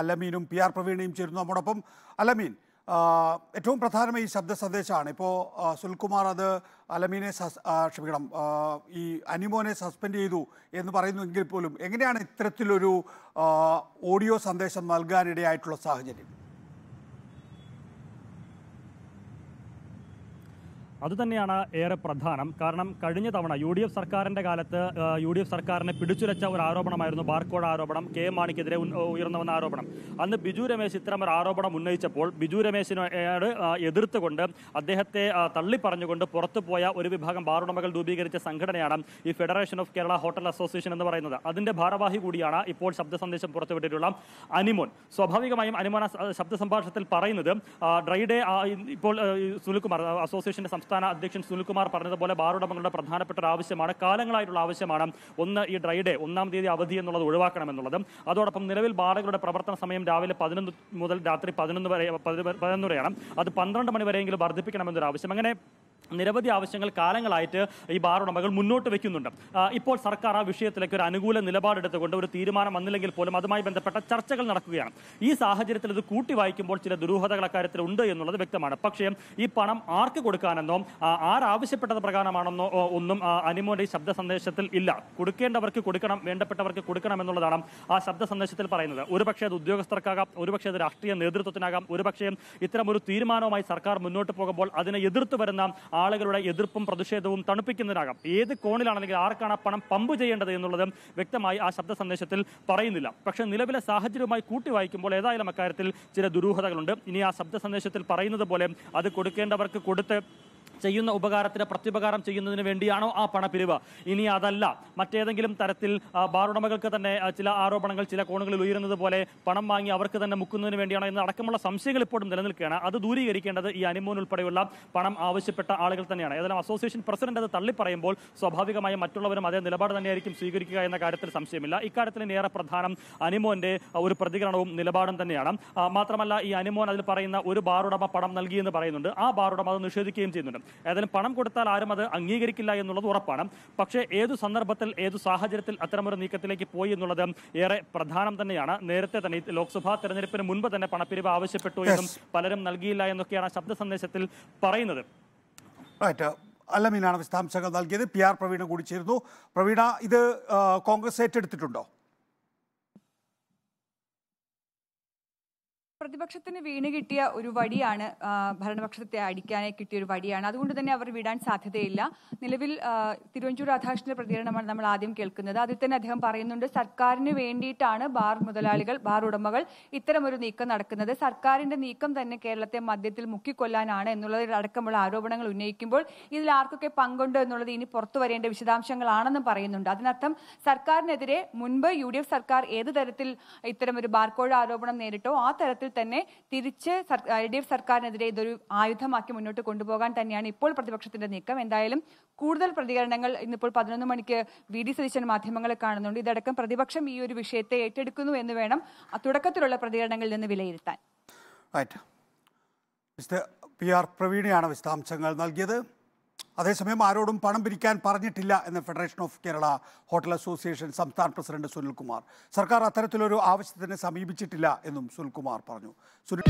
അലമീനും P R പ്രവീണയും ചേരുന്നു നമ്മോടൊപ്പം അലമീൻ ഏറ്റവും പ്രധാനമായി ഈ ശബ്ദ സന്ദേശമാണ് ഇപ്പോൾ സുൽകുമാർ അത് അലമീനെ സസ് ക്ഷമിക്കണം ഈ അനിമോനെ സസ്പെൻഡ് ചെയ്തു എന്ന് പറയുന്നുവെങ്കിൽ പോലും എങ്ങനെയാണ് ഇത്തരത്തിലൊരു ഓഡിയോ സന്ദേശം നൽകാനിടയായിട്ടുള്ള സാഹചര്യം അതുതന്നെയാണ് ഏറെ പ്രധാനം കാരണം കഴിഞ്ഞ തവണ യു ഡി എഫ് സർക്കാരിൻ്റെ കാലത്ത് യു ഡി എഫ് സർക്കാരിനെ പിടിച്ചുലച്ച ഒരു ആരോപണമായിരുന്നു ബാർക്കോട് ആരോപണം കെ എം മാണിക്കെതിരെ ഉയർന്നുവന്ന ആരോപണം അന്ന് ബിജു രമേശ് ഇത്തരം ഒരു ആരോപണം ഉന്നയിച്ചപ്പോൾ ബിജു രമേശിനോട് എതിർത്തുകൊണ്ട് അദ്ദേഹത്തെ തള്ളി പറഞ്ഞുകൊണ്ട് പുറത്തു പോയ ഒരു വിഭാഗം ബാറുടമകൾ രൂപീകരിച്ച സംഘടനയാണ് ഈ federation of Kerala hotel association എന്ന് പറയുന്നത് അതിൻ്റെ ഭാരവാഹി കൂടിയാണ് ഇപ്പോൾ ശബ്ദ സന്ദേശം പുറത്തുവിട്ടിട്ടുള്ള അനിമോൻ സ്വാഭാവികമായും അനിമോൻ ശബ്ദ സംഭാഷണത്തിൽ പറയുന്നത് ഡ്രൈഡേ ഇപ്പോൾ സുനിൽകുമാർ അസോസിയേഷൻ്റെ സംസ്ഥാന അധ്യക്ഷൻ സുനിൽകുമാർ പറഞ്ഞതുപോലെ ബാർ ഉടമകളുടെ പ്രധാനപ്പെട്ട ഒരു ആവശ്യമാണ് കാലങ്ങളായിട്ടുള്ള ആവശ്യമാണ് ഒന്ന് ഈ ഡ്രൈ ഡേ ഒന്നാം തീയതി അവധി എന്നുള്ളത് ഒഴിവാക്കണം എന്നുള്ളതും അതോടൊപ്പം നിലവിൽ ബാറുകളുടെ പ്രവർത്തന സമയം രാവിലെ പതിനൊന്ന് മുതൽ രാത്രി പതിനൊന്ന് വരെ പതിനൊന്ന് വരെയാണ് അത് പന്ത്രണ്ട് മണി വർദ്ധിപ്പിക്കണമെന്നൊരു ആവശ്യം അങ്ങനെ നിരവധി ആവശ്യങ്ങൾ കാലങ്ങളായിട്ട് ഈ ബാർ ഉടമകൾ മുന്നോട്ട് വെക്കുന്നുണ്ട് ഇപ്പോൾ സർക്കാർ ആ വിഷയത്തിലേക്ക് ഒരു അനുകൂല നിലപാടെടുത്തുകൊണ്ട് ഒരു തീരുമാനം വന്നില്ലെങ്കിൽ പോലും അതുമായി ബന്ധപ്പെട്ട ചർച്ചകൾ നടക്കുകയാണ് ഈ സാഹചര്യത്തിൽ ഇത് കൂട്ടി വായിക്കുമ്പോൾ ചില ദുരൂഹതകൾ അക്കാര്യത്തിൽ ഉണ്ട് എന്നുള്ളത് വ്യക്തമാണ് പക്ഷേ ഈ പണം ആർക്ക് കൊടുക്കാനെന്നോ ആരാവശ്യപ്പെട്ടത് പ്രകാരമാണെന്നോ ഒന്നും അനിമോന്റെ ഈ ശബ്ദ സന്ദേശത്തിൽ ഇല്ല കൊടുക്കേണ്ടവർക്ക് കൊടുക്കണം വേണ്ടപ്പെട്ടവർക്ക് കൊടുക്കണം എന്നുള്ളതാണ് ആ ശബ്ദ സന്ദേശത്തിൽ പറയുന്നത് ഒരുപക്ഷെ അത് ഉദ്യോഗസ്ഥർക്കാകാം ഒരുപക്ഷെ അത് രാഷ്ട്രീയ നേതൃത്വത്തിനാകാം ഒരുപക്ഷെ ഇത്തരം ഒരു തീരുമാനവുമായി സർക്കാർ മുന്നോട്ട് പോകുമ്പോൾ അതിനെ എതിർത്ത് വരുന്ന ആളുകളുടെ എതിർപ്പും പ്രതിഷേധവും തണുപ്പിക്കുന്നതിനാകാം ഏത് കോണിലാണ് ആർക്കാണ് പണം പമ്പ് ചെയ്യേണ്ടത് എന്നുള്ളതും വ്യക്തമായി ആ ശബ്ദ സന്ദേശത്തിൽ പറയുന്നില്ല പക്ഷേ നിലവിലെ സാഹചര്യവുമായി കൂട്ടി വായിക്കുമ്പോൾ ഏതായാലും അക്കാര്യത്തിൽ ചില ദുരൂഹതകളുണ്ട് ഇനി ആ ശബ്ദ സന്ദേശത്തിൽ പറയുന്നത് പോലെ അത് കൊടുക്കേണ്ടവർക്ക് കൊടുത്ത് ചെയ്യുന്ന ഉപകാരത്തിന് പ്രത്യുപകാരം ചെയ്യുന്നതിന് വേണ്ടിയാണോ ആ പണപ്പിരിവ് ഇനി അതല്ല മറ്റേതെങ്കിലും തരത്തിൽ ബാറുടമകൾക്ക് തന്നെ ചില ആരോപണങ്ങൾ ചില കോണുകളിൽ ഉയരുന്നത് പോലെ പണം വാങ്ങി അവർക്ക് തന്നെ മുക്കുന്നതിന് വേണ്ടിയാണോ എന്ന് അടക്കമുള്ള സംശയങ്ങൾ ഇപ്പോഴും നിലനിൽക്കുകയാണ് അത് ദൂരീകരിക്കേണ്ടത് ഈ അനുമോൻ ഉൾപ്പെടെയുള്ള പണം ആവശ്യപ്പെട്ട ആളുകൾ തന്നെയാണ് ഏതായാലും അസോസിയേഷൻ പ്രസിഡന്റ് അത് തള്ളിപ്പറയുമ്പോൾ സ്വാഭാവികമായും മറ്റുള്ളവരും അതേ നിലപാട് തന്നെയായിരിക്കും സ്വീകരിക്കുക എന്ന കാര്യത്തിൽ സംശയമില്ല ഇക്കാര്യത്തിൽ ഏറെ പ്രധാനം അനിമോന്റെ ഒരു പ്രതികരണവും നിലപാടും തന്നെയാണ് മാത്രമല്ല ഈ അനിമോൻ അതിൽ പറയുന്ന ഒരു ബാറുടമ പണം നൽകിയെന്ന് പറയുന്നുണ്ട് ആ ബാറുടമ അത് നിഷേധിക്കുകയും ചെയ്യുന്നുണ്ട് ഏതായാലും പണം കൊടുത്താൽ ആരും അത് അംഗീകരിക്കില്ല എന്നുള്ളത് ഉറപ്പാണ് പക്ഷേ ഏതു സന്ദർഭത്തിൽ ഏതു സാഹചര്യത്തിൽ അത്തരമൊരു നീക്കത്തിലേക്ക് പോയി എന്നുള്ളത് ഏറെ പ്രധാനം തന്നെയാണ് നേരത്തെ തന്നെ ലോക്സഭാ തെരഞ്ഞെടുപ്പിന് മുൻപ് തന്നെ പണപ്പിരിവ് ആവശ്യപ്പെട്ടു എന്നും പലരും നൽകിയില്ല എന്നൊക്കെയാണ് ശബ്ദ സന്ദേശത്തിൽ പറയുന്നത് അല്ലമീനാണ് വിശദാംശങ്ങൾ നൽകിയത് പി ആർ പ്രവീണ കൂടി ചേരുന്നു പ്രവീണ ഇത് കോൺഗ്രസ് ഏറ്റെടുത്തിട്ടുണ്ടോ പ്രതിപക്ഷത്തിന് വീണ് കിട്ടിയ ഒരു വടിയാണ് ഭരണപക്ഷത്തെ അടിക്കാനായി കിട്ടിയ ഒരു വടിയാണ് അതുകൊണ്ട് തന്നെ അവർ വിടാൻ സാധ്യതയില്ല നിലവിൽ തിരുവഞ്ചൂർ രാധാകൃഷ്ണന്റെ പ്രതികരണമാണ് നമ്മൾ ആദ്യം കേൾക്കുന്നത് അതിൽ തന്നെ അദ്ദേഹം പറയുന്നുണ്ട് സർക്കാരിന് വേണ്ടിയിട്ടാണ് ബാർ മുതലാളികൾ ബാർ ഉടമകൾ ഇത്തരമൊരു നീക്കം നടക്കുന്നത് സർക്കാരിന്റെ നീക്കം തന്നെ കേരളത്തെ മദ്യത്തിൽ മുക്കിക്കൊല്ലാനാണ് എന്നുള്ളതിലടക്കമുള്ള ആരോപണങ്ങൾ ഉന്നയിക്കുമ്പോൾ ഇതിൽ ആർക്കൊക്കെ പങ്കുണ്ട് എന്നുള്ളത് ഇനി പുറത്തു വരേണ്ട വിശദാംശങ്ങളാണെന്നും പറയുന്നുണ്ട് അതിനർത്ഥം സർക്കാരിനെതിരെ മുൻപ് യു സർക്കാർ ഏത് തരത്തിൽ ഇത്തരമൊരു ബാർക്കോഴ ആരോപണം നേരിട്ടോ ആ തരത്തിൽ തന്നെ തിരിച്ച് എൽ ഡി എഫ് സർക്കാരിനെതിരെ ഇതൊരു ആയുധമാക്കി മുന്നോട്ട് കൊണ്ടുപോകാൻ തന്നെയാണ് ഇപ്പോൾ പ്രതിപക്ഷത്തിന്റെ നീക്കം എന്തായാലും കൂടുതൽ പ്രതികരണങ്ങൾ ഇന്നിപ്പോൾ പതിനൊന്ന് മണിക്ക് വി ഡി സതീശൻ മാധ്യമങ്ങളെ കാണുന്നുണ്ട് ഇതടക്കം പ്രതിപക്ഷം ഈ ഒരു വിഷയത്തെ ഏറ്റെടുക്കുന്നു എന്ന് വേണം തുടക്കത്തിലുള്ള പ്രതികരണങ്ങളിൽ നിന്ന് വിലയിരുത്താൻ പി ആർ പ്രവീണയാണ് വിശദാംശങ്ങൾ നൽകിയത് അതേസമയം ആരോടും പണം പിരിക്കാൻ പറഞ്ഞിട്ടില്ല എന്ന് federation of Kerala hotel association സംസ്ഥാന പ്രസിഡന്റ് സുനിൽകുമാർ സർക്കാർ അത്തരത്തിലൊരു ആവശ്യത്തിന് സമീപിച്ചിട്ടില്ല എന്നും സുനിൽകുമാർ പറഞ്ഞു സുനിൽ